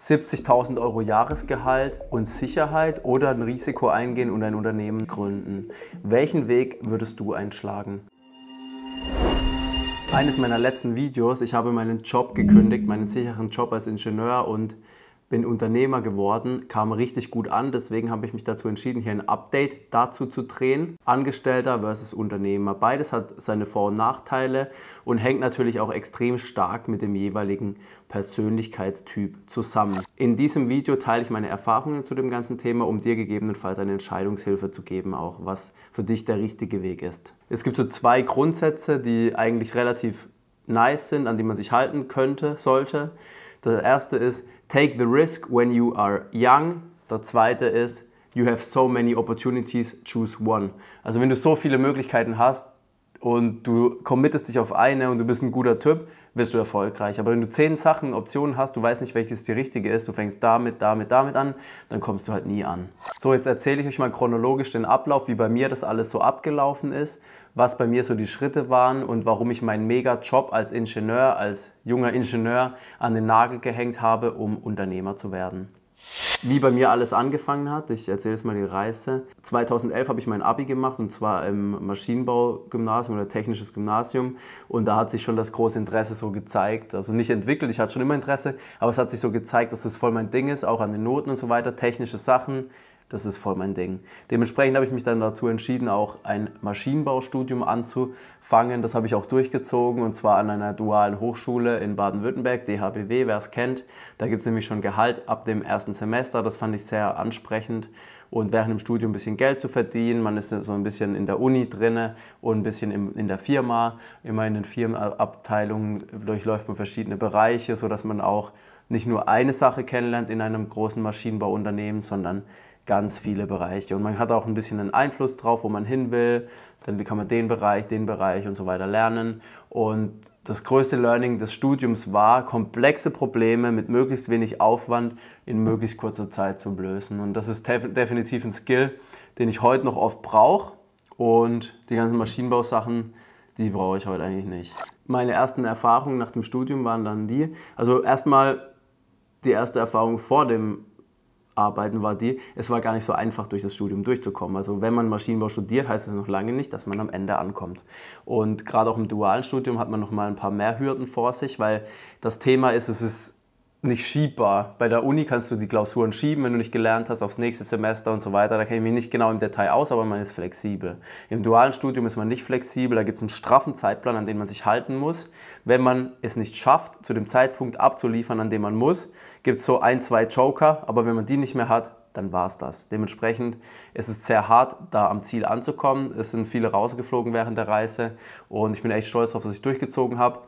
70.000 Euro Jahresgehalt und Sicherheit oder ein Risiko eingehen und ein Unternehmen gründen. Welchen Weg würdest du einschlagen? Eines meiner letzten Videos, ich habe meinen Job gekündigt, meinen sicheren Job als Ingenieur und bin Unternehmer geworden, kam richtig gut an. Deswegen habe ich mich dazu entschieden, hier ein Update dazu zu drehen. Angestellter versus Unternehmer. Beides hat seine Vor- und Nachteile und hängt natürlich auch extrem stark mit dem jeweiligen Persönlichkeitstyp zusammen. In diesem Video teile ich meine Erfahrungen zu dem ganzen Thema, um dir gegebenenfalls eine Entscheidungshilfe zu geben, auch was für dich der richtige Weg ist. Es gibt so zwei Grundsätze, die eigentlich relativ nice sind, an die man sich halten könnte, sollte. Der erste ist, take the risk when you are young. Der zweite ist, you have so many opportunities, choose one. Also wenn du so viele Möglichkeiten hast, und du committest dich auf eine und du bist ein guter Typ, wirst du erfolgreich. Aber wenn du zehn Sachen, Optionen hast, du weißt nicht, welches die richtige ist, du fängst damit, damit, damit an, dann kommst du halt nie an. So, jetzt erzähle ich euch mal chronologisch den Ablauf, wie bei mir das alles so abgelaufen ist, was bei mir so die Schritte waren und warum ich meinen Mega-Job als Ingenieur, als junger Ingenieur an den Nagel gehängt habe, um Unternehmer zu werden wie bei mir alles angefangen hat. Ich erzähle jetzt mal die Reise. 2011 habe ich mein Abi gemacht und zwar im Maschinenbaugymnasium oder technisches Gymnasium und da hat sich schon das große Interesse so gezeigt. Also nicht entwickelt, ich hatte schon immer Interesse, aber es hat sich so gezeigt, dass das voll mein Ding ist, auch an den Noten und so weiter, technische Sachen das ist voll mein Ding. Dementsprechend habe ich mich dann dazu entschieden, auch ein Maschinenbaustudium anzufangen. Das habe ich auch durchgezogen und zwar an einer dualen Hochschule in Baden-Württemberg, DHBW, wer es kennt. Da gibt es nämlich schon Gehalt ab dem ersten Semester. Das fand ich sehr ansprechend. Und während dem Studium ein bisschen Geld zu verdienen, man ist so ein bisschen in der Uni drinne und ein bisschen in der Firma. Immer in den Firmenabteilungen durchläuft man verschiedene Bereiche, sodass man auch nicht nur eine Sache kennenlernt in einem großen Maschinenbauunternehmen, sondern ganz viele Bereiche. Und man hat auch ein bisschen einen Einfluss drauf, wo man hin will. Dann kann man den Bereich, den Bereich und so weiter lernen. Und das größte Learning des Studiums war, komplexe Probleme mit möglichst wenig Aufwand in möglichst kurzer Zeit zu lösen. Und das ist definitiv ein Skill, den ich heute noch oft brauche. Und die ganzen Maschinenbausachen, die brauche ich heute eigentlich nicht. Meine ersten Erfahrungen nach dem Studium waren dann die, also erstmal die erste Erfahrung vor dem arbeiten, war die, es war gar nicht so einfach, durch das Studium durchzukommen. Also wenn man Maschinenbau studiert, heißt es noch lange nicht, dass man am Ende ankommt. Und gerade auch im dualen Studium hat man noch mal ein paar mehr Hürden vor sich, weil das Thema ist, es ist nicht schiebbar. Bei der Uni kannst du die Klausuren schieben, wenn du nicht gelernt hast, aufs nächste Semester und so weiter. Da kenne ich mich nicht genau im Detail aus, aber man ist flexibel. Im dualen Studium ist man nicht flexibel. Da gibt es einen straffen Zeitplan, an den man sich halten muss. Wenn man es nicht schafft, zu dem Zeitpunkt abzuliefern, an dem man muss, gibt es so ein, zwei Joker. Aber wenn man die nicht mehr hat, dann war es das. Dementsprechend ist es sehr hart, da am Ziel anzukommen. Es sind viele rausgeflogen während der Reise und ich bin echt stolz darauf, dass ich durchgezogen habe.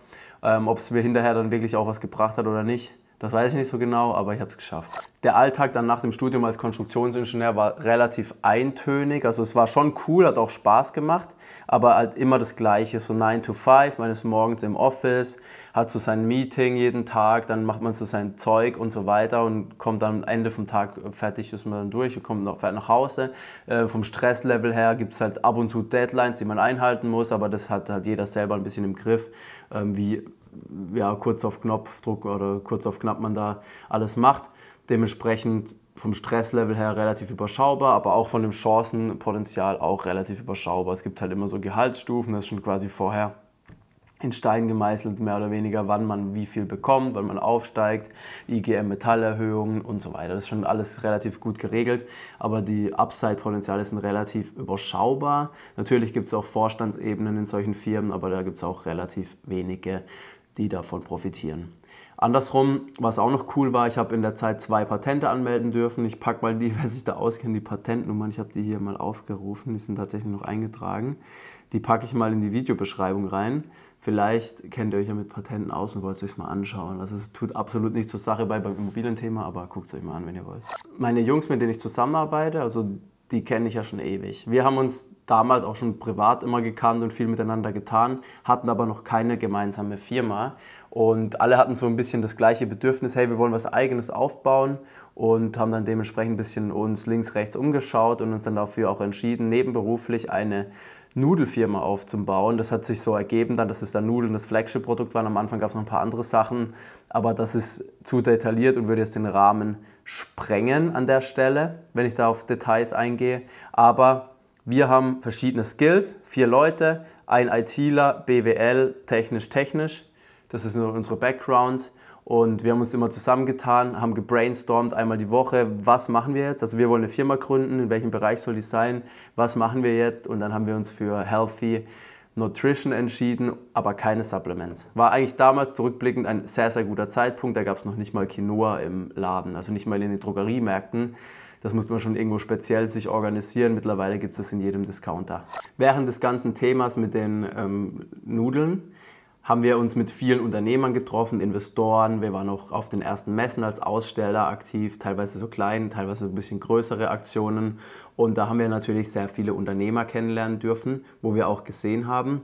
Ähm, Ob es mir hinterher dann wirklich auch was gebracht hat oder nicht, das weiß ich nicht so genau, aber ich habe es geschafft. Der Alltag dann nach dem Studium als Konstruktionsingenieur war relativ eintönig. Also es war schon cool, hat auch Spaß gemacht, aber halt immer das Gleiche. So 9 to 5, meines Morgens im Office, hat so sein Meeting jeden Tag, dann macht man so sein Zeug und so weiter und kommt dann am Ende vom Tag äh, fertig, ist man dann durch und kommt noch, fährt nach Hause. Äh, vom Stresslevel her gibt es halt ab und zu Deadlines, die man einhalten muss, aber das hat halt jeder selber ein bisschen im Griff, äh, wie ja, kurz auf Knopfdruck oder kurz auf Knapp man da alles macht. Dementsprechend vom Stresslevel her relativ überschaubar, aber auch von dem Chancenpotenzial auch relativ überschaubar. Es gibt halt immer so Gehaltsstufen, das ist schon quasi vorher in Stein gemeißelt, mehr oder weniger, wann man wie viel bekommt, wann man aufsteigt, IGM Metallerhöhungen und so weiter. Das ist schon alles relativ gut geregelt, aber die Upside-Potenziale sind relativ überschaubar. Natürlich gibt es auch Vorstandsebenen in solchen Firmen, aber da gibt es auch relativ wenige die davon profitieren. Andersrum, was auch noch cool war, ich habe in der Zeit zwei Patente anmelden dürfen. Ich packe mal die, wer sich da auskennt, die Patentnummern. Ich habe die hier mal aufgerufen, die sind tatsächlich noch eingetragen. Die packe ich mal in die Videobeschreibung rein. Vielleicht kennt ihr euch ja mit Patenten aus und wollt es euch mal anschauen. Also es tut absolut nichts zur Sache bei beim Immobilienthema, aber guckt es euch mal an, wenn ihr wollt. Meine Jungs, mit denen ich zusammenarbeite, also die kenne ich ja schon ewig. Wir haben uns damals auch schon privat immer gekannt und viel miteinander getan, hatten aber noch keine gemeinsame Firma. Und alle hatten so ein bisschen das gleiche Bedürfnis, hey, wir wollen was eigenes aufbauen und haben dann dementsprechend ein bisschen uns links, rechts umgeschaut und uns dann dafür auch entschieden, nebenberuflich eine Nudelfirma aufzubauen. Das hat sich so ergeben, dann, dass es dann Nudeln das Flagship-Produkt waren. Am Anfang gab es noch ein paar andere Sachen, aber das ist zu detailliert und würde jetzt den Rahmen sprengen an der Stelle, wenn ich da auf Details eingehe. Aber wir haben verschiedene Skills, vier Leute, ein ITler, BWL, technisch, technisch. Das ist nur unsere Background. Und wir haben uns immer zusammengetan, haben gebrainstormt einmal die Woche, was machen wir jetzt? Also wir wollen eine Firma gründen, in welchem Bereich soll die sein? Was machen wir jetzt? Und dann haben wir uns für Healthy Nutrition entschieden, aber keine Supplements. War eigentlich damals zurückblickend ein sehr, sehr guter Zeitpunkt. Da gab es noch nicht mal Quinoa im Laden, also nicht mal in den Drogeriemärkten. Das muss man schon irgendwo speziell sich organisieren. Mittlerweile gibt es das in jedem Discounter. Während des ganzen Themas mit den ähm, Nudeln haben wir uns mit vielen Unternehmern getroffen, Investoren. Wir waren auch auf den ersten Messen als Aussteller aktiv, teilweise so klein, teilweise ein bisschen größere Aktionen. Und da haben wir natürlich sehr viele Unternehmer kennenlernen dürfen, wo wir auch gesehen haben,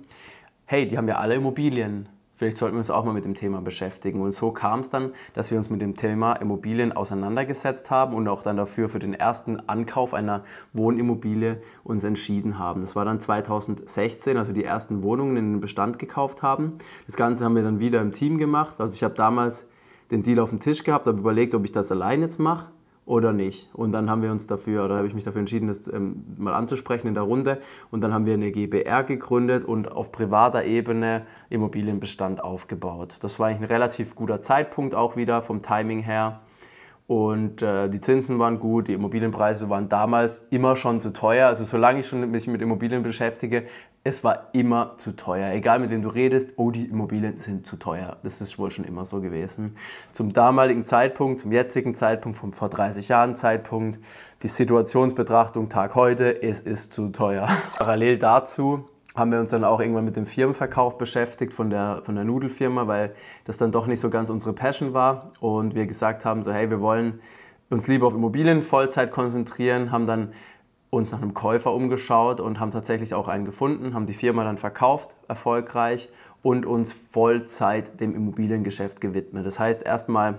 hey, die haben ja alle Immobilien vielleicht sollten wir uns auch mal mit dem Thema beschäftigen. Und so kam es dann, dass wir uns mit dem Thema Immobilien auseinandergesetzt haben und auch dann dafür für den ersten Ankauf einer Wohnimmobilie uns entschieden haben. Das war dann 2016, als wir die ersten Wohnungen in den Bestand gekauft haben. Das Ganze haben wir dann wieder im Team gemacht. Also ich habe damals den Deal auf dem Tisch gehabt, habe überlegt, ob ich das allein jetzt mache oder nicht. Und dann haben wir uns dafür, oder habe ich mich dafür entschieden, das ähm, mal anzusprechen in der Runde. Und dann haben wir eine GBR gegründet und auf privater Ebene Immobilienbestand aufgebaut. Das war eigentlich ein relativ guter Zeitpunkt auch wieder vom Timing her. Und äh, die Zinsen waren gut, die Immobilienpreise waren damals immer schon zu teuer. Also solange ich schon mich mit Immobilien beschäftige, es war immer zu teuer. Egal mit wem du redest, oh, die Immobilien sind zu teuer. Das ist wohl schon immer so gewesen. Zum damaligen Zeitpunkt, zum jetzigen Zeitpunkt, vom vor 30 Jahren Zeitpunkt, die Situationsbetrachtung Tag heute, es ist zu teuer. Parallel dazu haben wir uns dann auch irgendwann mit dem Firmenverkauf beschäftigt von der, von der Nudelfirma, weil das dann doch nicht so ganz unsere Passion war und wir gesagt haben, so hey, wir wollen uns lieber auf Immobilien Vollzeit konzentrieren, haben dann uns nach einem Käufer umgeschaut und haben tatsächlich auch einen gefunden, haben die Firma dann verkauft, erfolgreich und uns Vollzeit dem Immobiliengeschäft gewidmet. Das heißt erstmal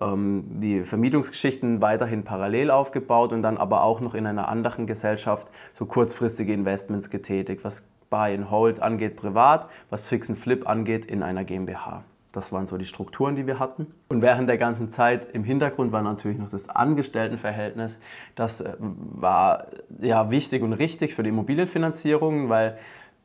ähm, die Vermietungsgeschichten weiterhin parallel aufgebaut und dann aber auch noch in einer anderen Gesellschaft so kurzfristige Investments getätigt, was Buy and Hold angeht privat, was Fix and Flip angeht in einer GmbH. Das waren so die Strukturen, die wir hatten. Und während der ganzen Zeit im Hintergrund war natürlich noch das Angestelltenverhältnis. Das äh, war ja wichtig und richtig für die Immobilienfinanzierung, weil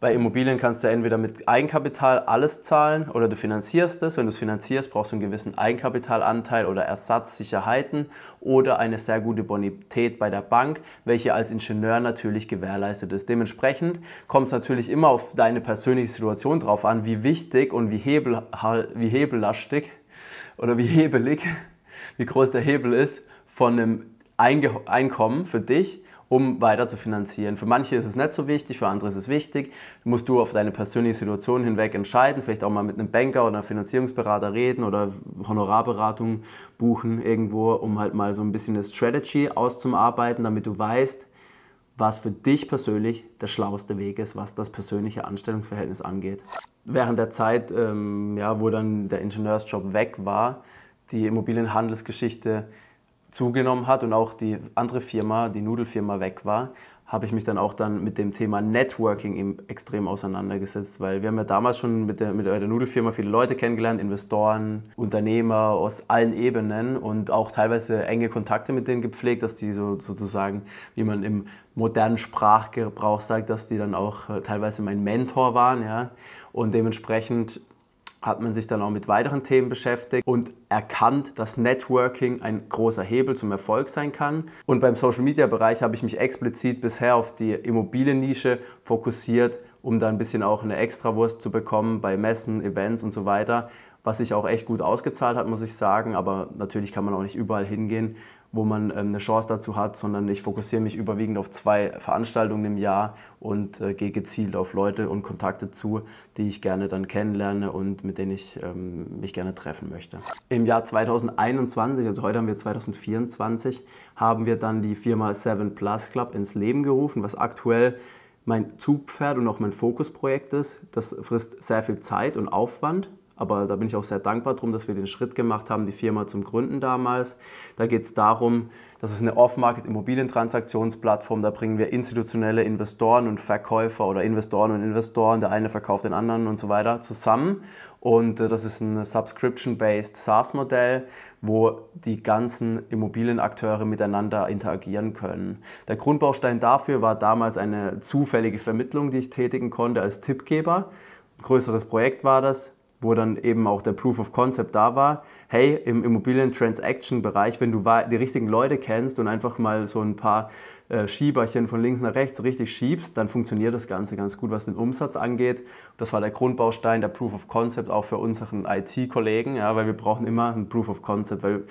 bei Immobilien kannst du entweder mit Eigenkapital alles zahlen oder du finanzierst es. Wenn du es finanzierst, brauchst du einen gewissen Eigenkapitalanteil oder Ersatzsicherheiten oder eine sehr gute Bonität bei der Bank, welche als Ingenieur natürlich gewährleistet ist. Dementsprechend kommt es natürlich immer auf deine persönliche Situation drauf an, wie wichtig und wie, hebel, wie hebellastig oder wie hebelig, wie groß der Hebel ist von einem Einkommen für dich um weiter zu finanzieren. Für manche ist es nicht so wichtig, für andere ist es wichtig. Musst du auf deine persönliche Situation hinweg entscheiden, vielleicht auch mal mit einem Banker oder einem Finanzierungsberater reden oder Honorarberatung buchen irgendwo, um halt mal so ein bisschen eine Strategy auszuarbeiten, damit du weißt, was für dich persönlich der schlauste Weg ist, was das persönliche Anstellungsverhältnis angeht. Während der Zeit, ähm, ja, wo dann der Ingenieursjob weg war, die Immobilienhandelsgeschichte zugenommen hat und auch die andere Firma, die Nudelfirma weg war, habe ich mich dann auch dann mit dem Thema Networking extrem auseinandergesetzt, weil wir haben ja damals schon mit der, mit der Nudelfirma viele Leute kennengelernt, Investoren, Unternehmer aus allen Ebenen und auch teilweise enge Kontakte mit denen gepflegt, dass die so, sozusagen, wie man im modernen Sprachgebrauch sagt, dass die dann auch äh, teilweise mein Mentor waren. Ja? Und dementsprechend hat man sich dann auch mit weiteren Themen beschäftigt und erkannt, dass Networking ein großer Hebel zum Erfolg sein kann. Und beim Social-Media-Bereich habe ich mich explizit bisher auf die Immobiliennische fokussiert, um da ein bisschen auch eine Extrawurst zu bekommen bei Messen, Events und so weiter, was sich auch echt gut ausgezahlt hat, muss ich sagen. Aber natürlich kann man auch nicht überall hingehen wo man ähm, eine Chance dazu hat, sondern ich fokussiere mich überwiegend auf zwei Veranstaltungen im Jahr und äh, gehe gezielt auf Leute und Kontakte zu, die ich gerne dann kennenlerne und mit denen ich ähm, mich gerne treffen möchte. Im Jahr 2021, also heute haben wir 2024, haben wir dann die Firma 7 Plus Club ins Leben gerufen, was aktuell mein Zugpferd und auch mein Fokusprojekt ist. Das frisst sehr viel Zeit und Aufwand, aber da bin ich auch sehr dankbar drum, dass wir den Schritt gemacht haben, die Firma zum Gründen damals. Da geht es darum, das ist eine Off-Market-Immobilientransaktionsplattform. Da bringen wir institutionelle Investoren und Verkäufer oder Investoren und Investoren, der eine verkauft den anderen und so weiter, zusammen. Und äh, das ist ein Subscription-based SaaS-Modell, wo die ganzen Immobilienakteure miteinander interagieren können. Der Grundbaustein dafür war damals eine zufällige Vermittlung, die ich tätigen konnte als Tippgeber. Ein größeres Projekt war das wo dann eben auch der Proof of Concept da war, hey, im Immobilien-Transaction-Bereich, wenn du die richtigen Leute kennst und einfach mal so ein paar äh, Schieberchen von links nach rechts richtig schiebst, dann funktioniert das Ganze ganz gut, was den Umsatz angeht. Das war der Grundbaustein, der Proof of Concept auch für unseren IT-Kollegen, ja, weil wir brauchen immer ein Proof of Concept, weil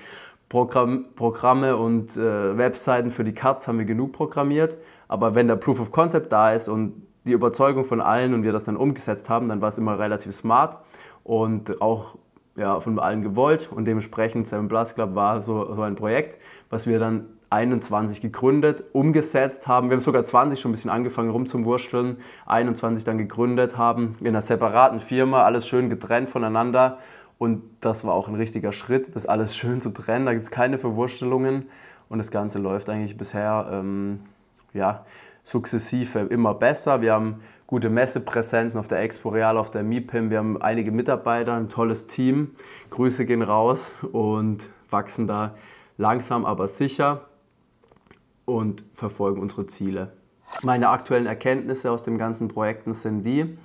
Programm, Programme und äh, Webseiten für die Cards haben wir genug programmiert, aber wenn der Proof of Concept da ist und die Überzeugung von allen und wir das dann umgesetzt haben, dann war es immer relativ smart und auch ja, von allen gewollt und dementsprechend Seven Plus Club war so, so ein Projekt, was wir dann 21 gegründet, umgesetzt haben. Wir haben sogar 20 schon ein bisschen angefangen rumzumwurschteln, 21 dann gegründet haben, in einer separaten Firma, alles schön getrennt voneinander. Und das war auch ein richtiger Schritt, das alles schön zu trennen. Da gibt es keine Verwurstelungen. Und das Ganze läuft eigentlich bisher, ähm, ja, sukzessive immer besser. Wir haben gute Messepräsenzen auf der Expo Real, auf der MIPIM. Wir haben einige Mitarbeiter, ein tolles Team. Grüße gehen raus und wachsen da langsam, aber sicher und verfolgen unsere Ziele. Meine aktuellen Erkenntnisse aus den ganzen Projekten sind die,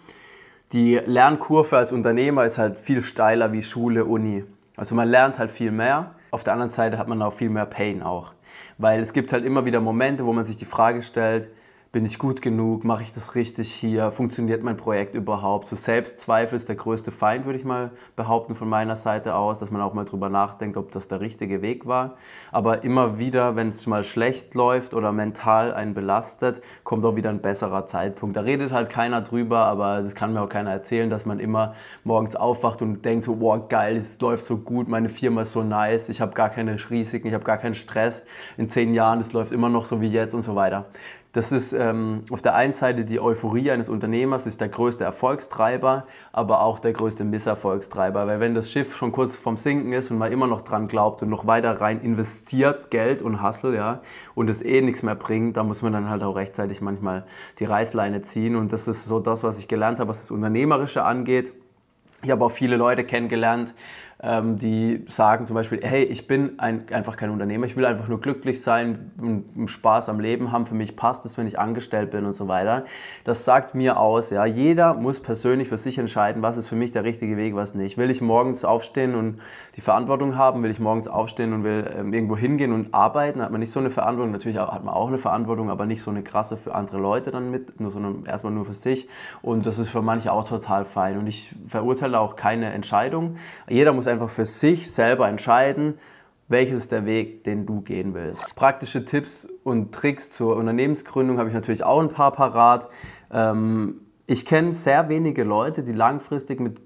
die Lernkurve als Unternehmer ist halt viel steiler wie Schule, Uni. Also man lernt halt viel mehr. Auf der anderen Seite hat man auch viel mehr Pain auch. Weil es gibt halt immer wieder Momente, wo man sich die Frage stellt, bin ich gut genug, mache ich das richtig hier, funktioniert mein Projekt überhaupt? So Selbstzweifel ist der größte Feind, würde ich mal behaupten von meiner Seite aus, dass man auch mal drüber nachdenkt, ob das der richtige Weg war. Aber immer wieder, wenn es mal schlecht läuft oder mental einen belastet, kommt auch wieder ein besserer Zeitpunkt. Da redet halt keiner drüber, aber das kann mir auch keiner erzählen, dass man immer morgens aufwacht und denkt so, wow, geil, es läuft so gut, meine Firma ist so nice, ich habe gar keine Risiken, ich habe gar keinen Stress. In zehn Jahren, es läuft immer noch so wie jetzt und so weiter das ist ähm, auf der einen Seite die Euphorie eines Unternehmers, ist der größte Erfolgstreiber, aber auch der größte Misserfolgstreiber. Weil wenn das Schiff schon kurz vorm Sinken ist und man immer noch dran glaubt und noch weiter rein investiert, Geld und Hustle, ja, und es eh nichts mehr bringt, da muss man dann halt auch rechtzeitig manchmal die Reißleine ziehen. Und das ist so das, was ich gelernt habe, was das Unternehmerische angeht. Ich habe auch viele Leute kennengelernt, ähm, die sagen zum Beispiel, hey, ich bin ein, einfach kein Unternehmer, ich will einfach nur glücklich sein, Spaß am Leben haben, für mich passt es, wenn ich angestellt bin und so weiter. Das sagt mir aus, ja, jeder muss persönlich für sich entscheiden, was ist für mich der richtige Weg, was nicht. Will ich morgens aufstehen und die Verantwortung haben, will ich morgens aufstehen und will ähm, irgendwo hingehen und arbeiten, hat man nicht so eine Verantwortung, natürlich hat man auch eine Verantwortung, aber nicht so eine krasse für andere Leute dann mit, nur, sondern erstmal nur für sich und das ist für manche auch total fein und ich verurteile auch keine Entscheidung. Jeder muss einfach einfach für sich selber entscheiden, welches ist der Weg, den du gehen willst. Praktische Tipps und Tricks zur Unternehmensgründung habe ich natürlich auch ein paar parat. Ähm, ich kenne sehr wenige Leute, die langfristig mit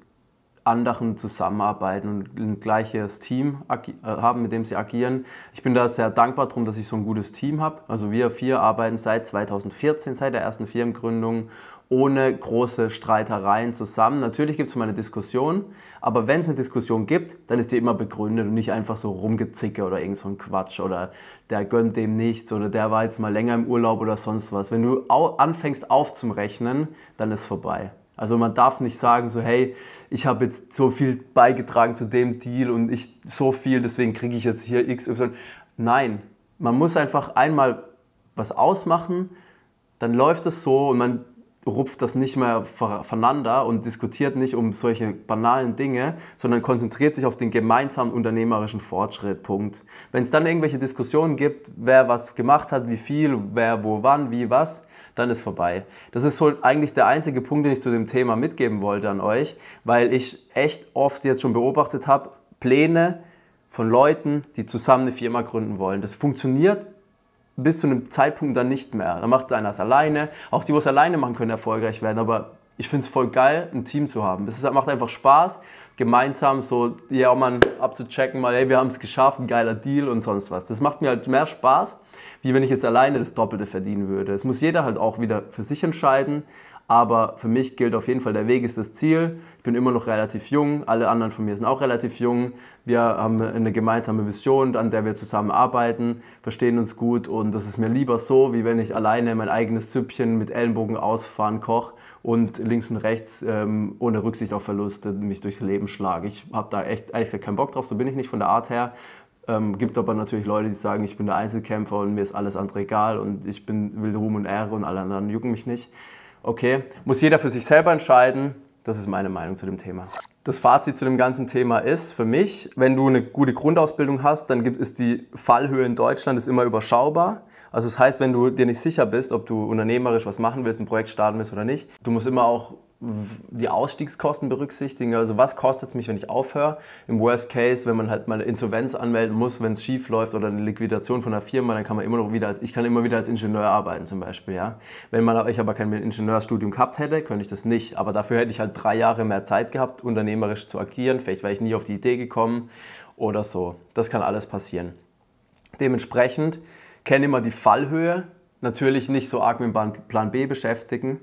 anderen zusammenarbeiten und ein gleiches Team äh, haben, mit dem sie agieren. Ich bin da sehr dankbar darum, dass ich so ein gutes Team habe. Also wir vier arbeiten seit 2014, seit der ersten Firmengründung ohne große Streitereien zusammen. Natürlich gibt es mal eine Diskussion, aber wenn es eine Diskussion gibt, dann ist die immer begründet und nicht einfach so rumgezicke oder irgend so ein Quatsch oder der gönnt dem nichts oder der war jetzt mal länger im Urlaub oder sonst was. Wenn du anfängst aufzurechnen, dann ist vorbei. Also man darf nicht sagen so, hey, ich habe jetzt so viel beigetragen zu dem Deal und ich so viel, deswegen kriege ich jetzt hier XY. Nein, man muss einfach einmal was ausmachen, dann läuft es so und man rupft das nicht mehr voneinander und diskutiert nicht um solche banalen Dinge, sondern konzentriert sich auf den gemeinsamen unternehmerischen Fortschritt. Punkt. Wenn es dann irgendwelche Diskussionen gibt, wer was gemacht hat, wie viel, wer wo wann, wie was, dann ist vorbei. Das ist so eigentlich der einzige Punkt, den ich zu dem Thema mitgeben wollte an euch, weil ich echt oft jetzt schon beobachtet habe, Pläne von Leuten, die zusammen eine Firma gründen wollen. Das funktioniert bis zu einem Zeitpunkt dann nicht mehr. Dann macht einer es alleine. Auch die, die es alleine machen, können erfolgreich werden. Aber ich finde es voll geil, ein Team zu haben. Es macht einfach Spaß, gemeinsam so, ja, man abzuchecken, mal, hey, wir haben es geschafft, ein geiler Deal und sonst was. Das macht mir halt mehr Spaß, wie wenn ich jetzt alleine das Doppelte verdienen würde. Es muss jeder halt auch wieder für sich entscheiden. Aber für mich gilt auf jeden Fall, der Weg ist das Ziel. Ich bin immer noch relativ jung. Alle anderen von mir sind auch relativ jung. Wir haben eine gemeinsame Vision, an der wir zusammen arbeiten, verstehen uns gut. Und das ist mir lieber so, wie wenn ich alleine mein eigenes Süppchen mit Ellenbogen ausfahren koche und links und rechts ähm, ohne Rücksicht auf Verluste mich durchs Leben schlage. Ich habe da echt ehrlich gesagt keinen Bock drauf, so bin ich nicht von der Art her. Ähm, gibt aber natürlich Leute, die sagen, ich bin der Einzelkämpfer und mir ist alles andere egal und ich bin, will Ruhm und Ehre und alle anderen jucken mich nicht. Okay, muss jeder für sich selber entscheiden. Das ist meine Meinung zu dem Thema. Das Fazit zu dem ganzen Thema ist für mich, wenn du eine gute Grundausbildung hast, dann gibt, ist die Fallhöhe in Deutschland ist immer überschaubar. Also das heißt, wenn du dir nicht sicher bist, ob du unternehmerisch was machen willst, ein Projekt starten willst oder nicht, du musst immer auch die Ausstiegskosten berücksichtigen. Also was kostet es mich, wenn ich aufhöre? Im Worst Case, wenn man halt mal Insolvenz anmelden muss, wenn es schief läuft oder eine Liquidation von einer Firma, dann kann man immer noch wieder als ich kann immer wieder als Ingenieur arbeiten zum Beispiel. Ja, wenn man ich aber kein Ingenieurstudium gehabt hätte, könnte ich das nicht. Aber dafür hätte ich halt drei Jahre mehr Zeit gehabt, unternehmerisch zu agieren. Vielleicht wäre ich nie auf die Idee gekommen oder so. Das kann alles passieren. Dementsprechend kenne immer die Fallhöhe. Natürlich nicht so arg mit dem Plan B beschäftigen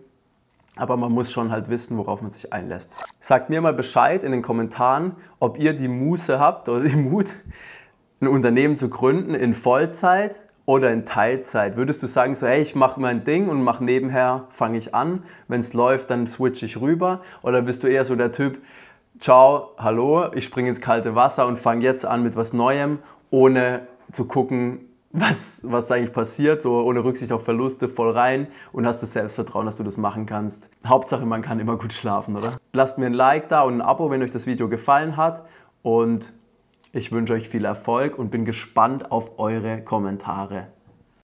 aber man muss schon halt wissen, worauf man sich einlässt. Sagt mir mal Bescheid in den Kommentaren, ob ihr die Muße habt oder den Mut, ein Unternehmen zu gründen in Vollzeit oder in Teilzeit? Würdest du sagen, so, hey, ich mache mein Ding und mache nebenher, fange ich an, wenn es läuft, dann switche ich rüber? Oder bist du eher so der Typ, ciao, hallo, ich springe ins kalte Wasser und fange jetzt an mit was Neuem, ohne zu gucken, was, was eigentlich passiert, so ohne Rücksicht auf Verluste, voll rein und hast das Selbstvertrauen, dass du das machen kannst. Hauptsache, man kann immer gut schlafen, oder? Lasst mir ein Like da und ein Abo, wenn euch das Video gefallen hat und ich wünsche euch viel Erfolg und bin gespannt auf eure Kommentare.